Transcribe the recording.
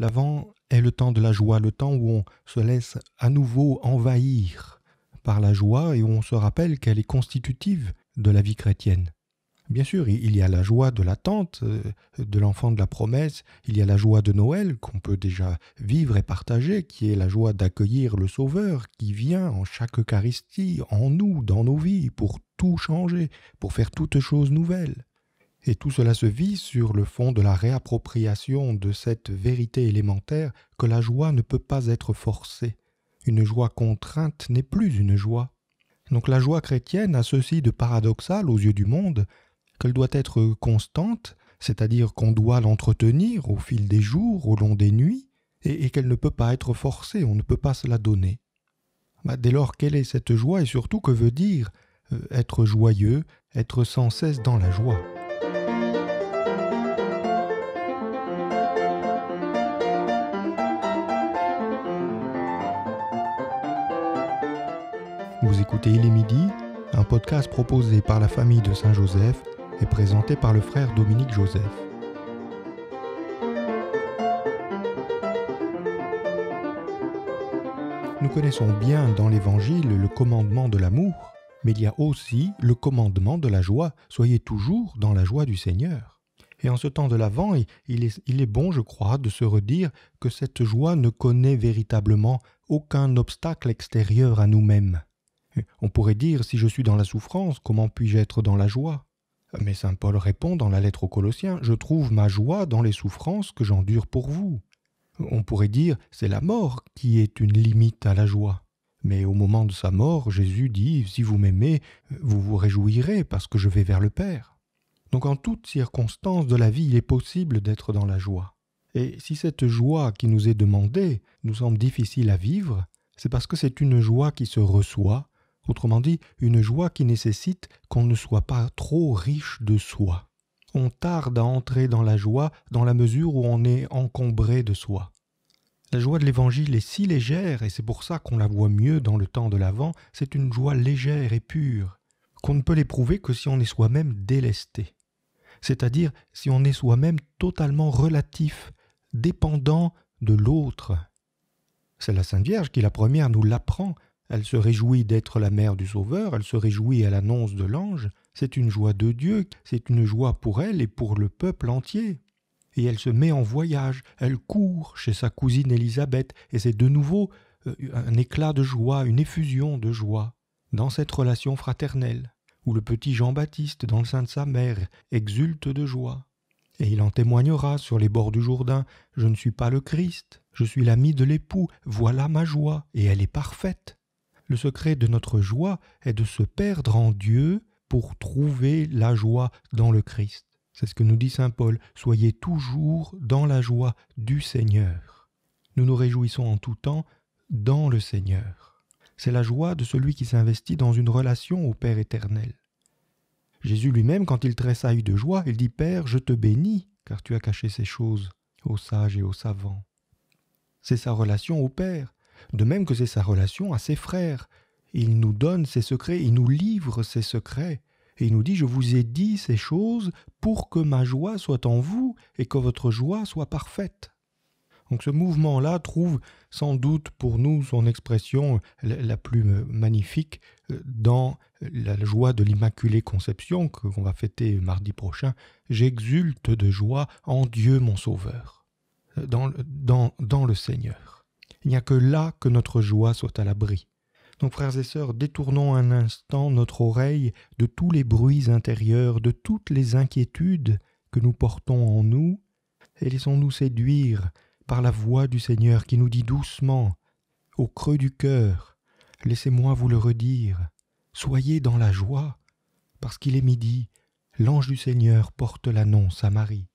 L'avant est le temps de la joie, le temps où on se laisse à nouveau envahir par la joie et où on se rappelle qu'elle est constitutive de la vie chrétienne. Bien sûr, il y a la joie de l'attente, euh, de l'enfant de la promesse, il y a la joie de Noël qu'on peut déjà vivre et partager, qui est la joie d'accueillir le Sauveur qui vient en chaque Eucharistie, en nous, dans nos vies, pour tout changer, pour faire toute chose nouvelle. Et tout cela se vit sur le fond de la réappropriation de cette vérité élémentaire que la joie ne peut pas être forcée. Une joie contrainte n'est plus une joie. Donc la joie chrétienne a ceci de paradoxal aux yeux du monde, qu'elle doit être constante, c'est-à-dire qu'on doit l'entretenir au fil des jours, au long des nuits, et, qu'elle ne peut pas être forcée, on ne peut pas se la donner. Bah, dès lors, quelle est cette joie et surtout que veut dire euh, être joyeux, être sans cesse dans la joie écoutez Il est midi, un podcast proposé par la famille de Saint-Joseph et présenté par le frère Dominique Joseph. Nous connaissons bien dans l'Évangile le commandement de l'amour, mais il y a aussi le commandement de la joie. Soyez toujours dans la joie du Seigneur. Et en ce temps de l'Avent, il est bon, je crois, de se redire que cette joie ne connaît véritablement aucun obstacle extérieur à nous-mêmes. On pourrait dire, si je suis dans la souffrance, comment puis-je être dans la joie Mais Saint Paul répond dans la lettre aux Colossiens, Je trouve ma joie dans les souffrances que j'endure pour vous. On pourrait dire, c'est la mort qui est une limite à la joie. Mais au moment de sa mort, Jésus dit, Si vous m'aimez, vous vous réjouirez parce que je vais vers le Père. Donc en toutes circonstances de la vie, il est possible d'être dans la joie. Et si cette joie qui nous est demandée nous semble difficile à vivre, c'est parce que c'est une joie qui se reçoit Autrement dit, une joie qui nécessite qu'on ne soit pas trop riche de soi. On tarde à entrer dans la joie dans la mesure où on est encombré de soi. La joie de l'Évangile est si légère, et c'est pour ça qu'on la voit mieux dans le temps de l'Avent, c'est une joie légère et pure, qu'on ne peut l'éprouver que si on est soi-même délesté, c'est-à-dire si on est soi-même totalement relatif, dépendant de l'autre. C'est la Sainte Vierge qui la première nous l'apprend elle se réjouit d'être la mère du Sauveur, elle se réjouit à l'annonce de l'ange, c'est une joie de Dieu, c'est une joie pour elle et pour le peuple entier. Et elle se met en voyage, elle court chez sa cousine Élisabeth, et c'est de nouveau euh, un éclat de joie, une effusion de joie, dans cette relation fraternelle, où le petit Jean-Baptiste, dans le sein de sa mère, exulte de joie. Et il en témoignera sur les bords du Jourdain, Je ne suis pas le Christ, je suis l'ami de l'époux, voilà ma joie, et elle est parfaite le secret de notre joie est de se perdre en Dieu pour trouver la joie dans le Christ. C'est ce que nous dit Saint Paul, soyez toujours dans la joie du Seigneur. Nous nous réjouissons en tout temps dans le Seigneur. C'est la joie de celui qui s'investit dans une relation au Père éternel. Jésus lui-même, quand il tressaille de joie, il dit Père, je te bénis, car tu as caché ces choses aux sages et aux savants. C'est sa relation au Père, de même que c'est sa relation à ses frères. Il nous donne ses secrets, il nous livre ses secrets, et il nous dit, je vous ai dit ces choses pour que ma joie soit en vous et que votre joie soit parfaite. Donc ce mouvement-là trouve sans doute pour nous son expression la plus magnifique euh, dans la joie de l'Immaculée Conception qu'on va fêter mardi prochain. J'exulte de joie en Dieu mon Sauveur, dans, dans le Seigneur. Il n'y a que là que notre joie soit à l'abri. Donc frères et sœurs, détournons un instant notre oreille de tous les bruits intérieurs, de toutes les inquiétudes que nous portons en nous, et laissons-nous séduire par la voix du Seigneur qui nous dit doucement, au creux du cœur, laissez-moi vous le redire, soyez dans la joie, parce qu'il est midi, l'ange du Seigneur porte l'annonce à Marie.